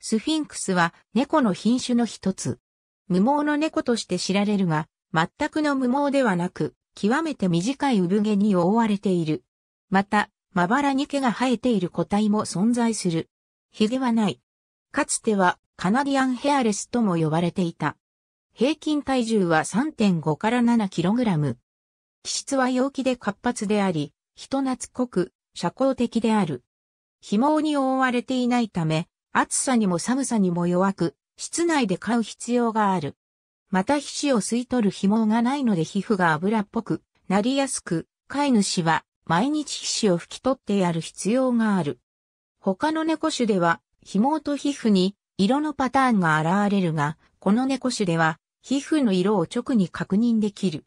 スフィンクスは猫の品種の一つ。無毛の猫として知られるが、全くの無毛ではなく、極めて短い産毛に覆われている。また、まばらに毛が生えている個体も存在する。髭はない。かつてはカナディアンヘアレスとも呼ばれていた。平均体重は3.5から7キログラム。気質は陽気で活発であり、人懐っこく、社交的である。紐に覆われていないため、暑さにも寒さにも弱く、室内で飼う必要がある。また皮脂を吸い取る紐がないので皮膚が油っぽくなりやすく、飼い主は毎日皮脂を拭き取ってやる必要がある。他の猫種では、紐と皮膚に色のパターンが現れるが、この猫種では、皮膚の色を直に確認できる。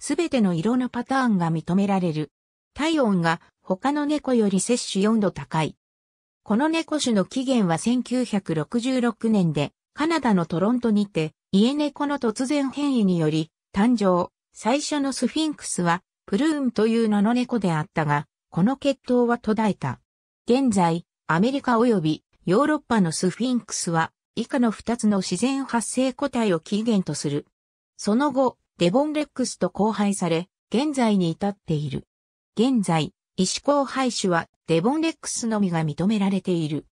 すべての色のパターンが認められる。体温が他の猫より摂取4度高い。この猫種の起源は1966年で、カナダのトロントにて、家猫の突然変異により、誕生。最初のスフィンクスは、プルーンという名の猫であったが、この血統は途絶えた。現在、アメリカ及びヨーロッパのスフィンクスは、以下の2つの自然発生個体を起源とする。その後、デボンレックスと交配され、現在に至っている。現在、石交配種はデボンレックスのみが認められている。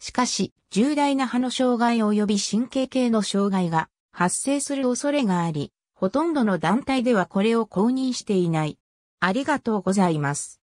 しかし、重大な歯の障害及び神経系の障害が発生する恐れがあり、ほとんどの団体ではこれを公認していない。ありがとうございます。